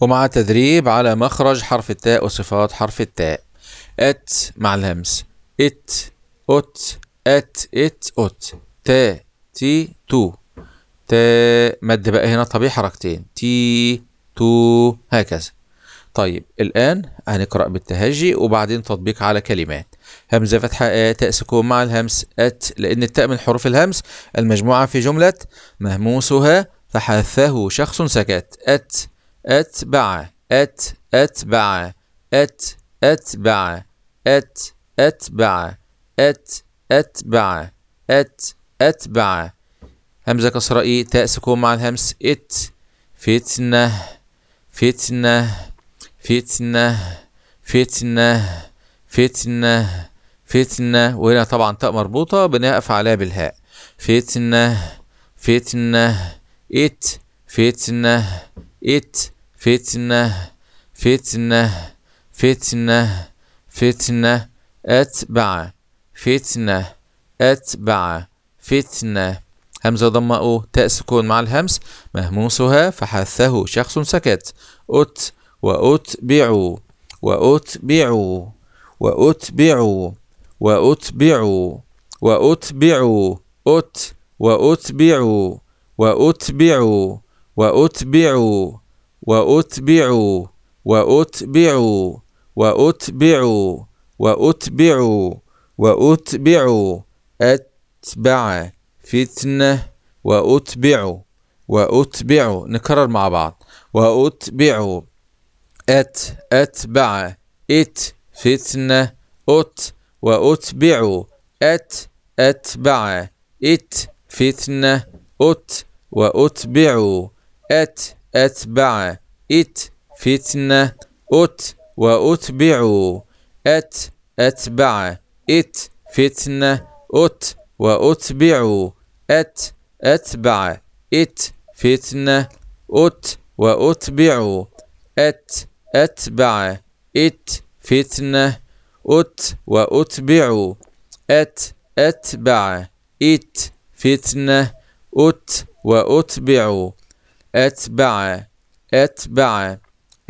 ومع تدريب على مخرج حرف التاء وصفات حرف التاء ات مع الهمس ات ات ات ات ات تا تي تو تا مد بقى هنا طبيعي حركتين تي تو هكذا طيب الآن هنقرأ بالتهجي وبعدين تطبيق على كلمات همزة فتحة آ تاء سكون مع الهمس أت لأن التاء من حروف الهمس المجموعة في جملة مهموسها تحثه شخص سكت أت أتبع أت أتبع أت أتبع أت أتبع أت أتبع أت أتبع همزة كسرة إي تاء سكون مع الهمس إت فتنة فتنة فتنة فتنة فتنة فتنة وهنا طبعا تاء مربوطة بنقف عليها بالهاء فتنة فتنة إت فتنة إت فتنة فتنة فتنة فتنة أتبع فتنة أتبع فتنة همزة ضمة أو تاء سكون مع الهمس مهموسها فحثه شخص سكت أت وأتبعوا وأتبعوا وأتبعوا وأتبعوا وأتبعوا أت وأتبعوا وأتبعوا وأتبعوا وأتبعوا وأتبعوا وأتبعوا وأتبعوا وأتبعوا أتبع فتنة وأتبعوا وأتبعوا نكرر مع بعض وأتبعوا أت أتبع إت فتنة أت وأتبعوا أت أتبع إت فتنة أت وأتبعوا أت أتبع إت فتنة أت وأتبع أت أتبع إت فتنة أت وأتبع أت أتبع إت فتنة أت وأتبع أت أتبع إت فتنة أت وأتبع أت أتبع إت فتنة أت وأتبعوا أتبع أتبع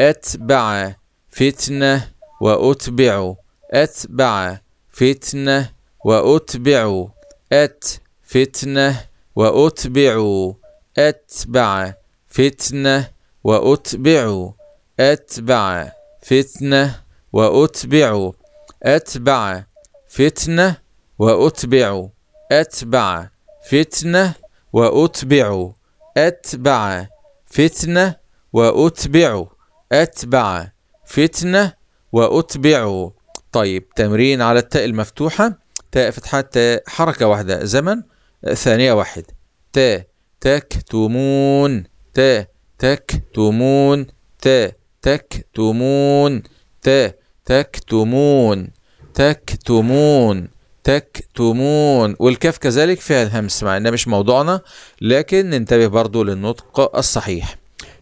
أتبع فتنة وأتبع أتبع فتنة وأتبع أت فتنة وأتبع أتبع فتنة وأتبع أتبع فتنة وأتبع أتبع فتنة وأتبع أتبع فتنة وأتبع أتبع فتنة وأتبع أتبع فتنة وأتبع طيب تمرين على التاء المفتوحة تاء فتحة تاء حركة واحدة زمن ثانية واحد تاء تكتمون تاء تكتمون تاء تكتمون تاء تكتمون تكتمون تكتمون والكاف كذلك فيها الهمس مع انها مش موضوعنا لكن ننتبه برضو للنطق الصحيح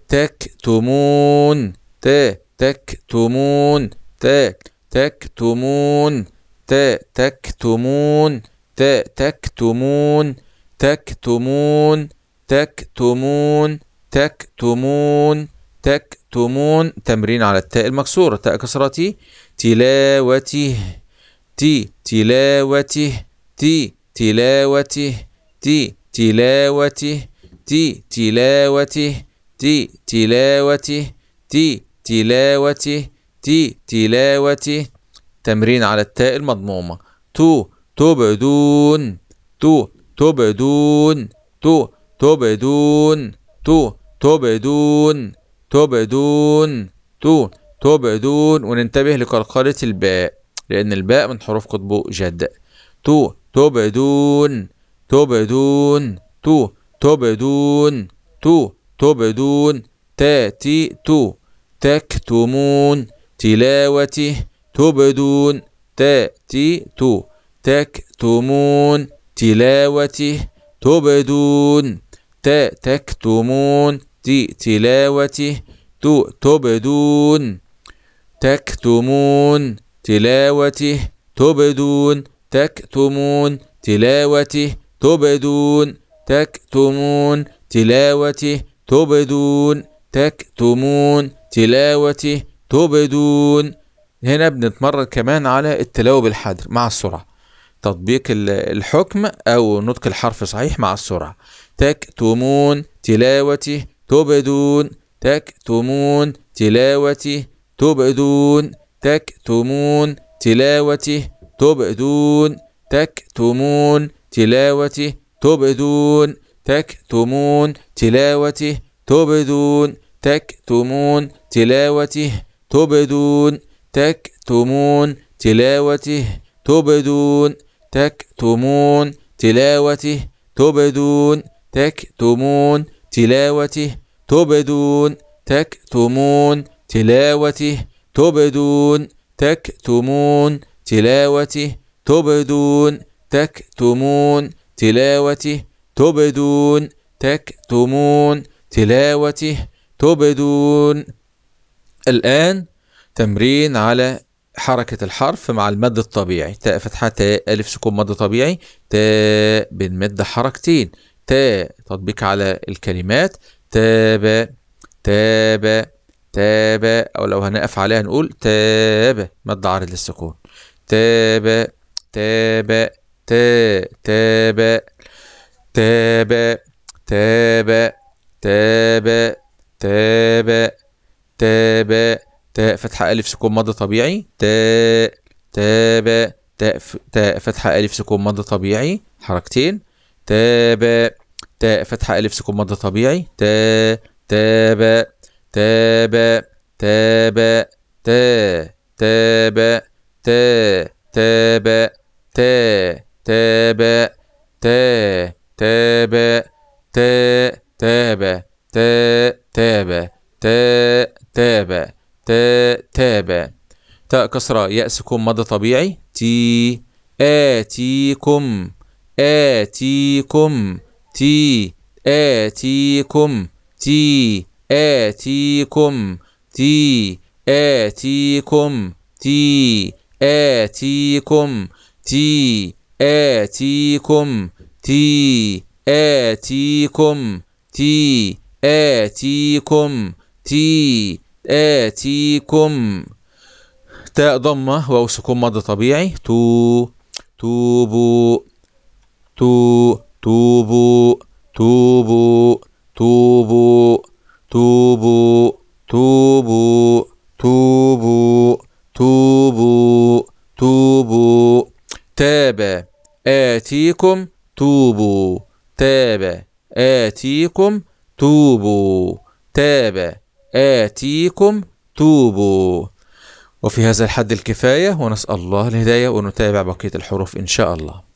تكتمون ت تكتمون ت تكتمون ت تكتمون ت تكتمون تكتمون تكتمون تكتمون تكتمون تمرين على التاء المكسورة تاء كسرتي تلاوته تي تلاوته تي تلاوته تي تلاوته تي تلاوته تي تلاوته تي تلاوته تي تلاوته تمرين على التاء المضمومة تو تبدون تو تبدون تو تبدون تو تبدون تبدون تو تبدون وننتبه لقلقلة الباء لأن الباء من حروف قطبه جد تو تبدون تبدون تو تبدون تو تبدون تاتي تو تكتمون تلاوته تبدون تاتي تو تكتمون تلاوته تبدون تا تكتمون تي تلاوته تو تبدون تكتمون تلاوته تبدون تكتمون تلاوته تبدون تكتمون تلاوته تبدون تكتمون تلاوته تبدون هنا بنتمرن كمان على التلاوة بالحذر مع السرعة تطبيق الحكم أو نطق الحرف صحيح مع السرعة تكتمون تلاوته تبدون تكتمون تلاوته تبدون تكتمون تلاوته تبدون تكتمون تلاوته تبدون تكتمون تلاوته تبدون تكتمون تلاوته تبدون تكتمون تلاوته تبدون تكتمون تلاوته تبدون تكتمون تلاوته تبدون تكتمون تلاوته تبدون تكتمون تلاوته تبدون تكتمون تلاوته تبدون تكتمون تلاوته تبدون الآن تمرين على حركة الحرف مع المد الطبيعي تاء فتحة تاء ألف سكون مد طبيعي تاء بنمد حركتين تاء تطبيق على الكلمات تاب تاب تابا أو لو هنقف عليها نقول تابا مد عارض للسكون تابا تابا تا تابا تابا تابا تابا تابا تابا تاء فتحة ألف سكون مضى طبيعي تاء تابا تاء تا فتحة ألف سكون مضى طبيعي حركتين تابا تاء فتحة ألف سكون مضى طبيعي تا تابا تاب تاب تا تاب تا تاب تا تاب تا تاب تا تاب تا تاب تا تاب تا تاب تاء كسرة يأسكم مضى طبيعي تي آتيكم آتيكم تي آتيكم تي آتيكم تي آتيكم تي آتيكم تي آتيكم تي آتيكم تي آتيكم تي آتيكم تاء ضمة واو سكون مضى طبيعي تو توبوا تو توبوا توبوا توبوا توبوا توبوا توبوا توبوا توبوا تاب آتيكم توبوا تاب آتيكم توبوا تاب آتيكم توبوا وفي هذا الحد الكفاية ونسأل الله الهداية ونتابع بقية الحروف إن شاء الله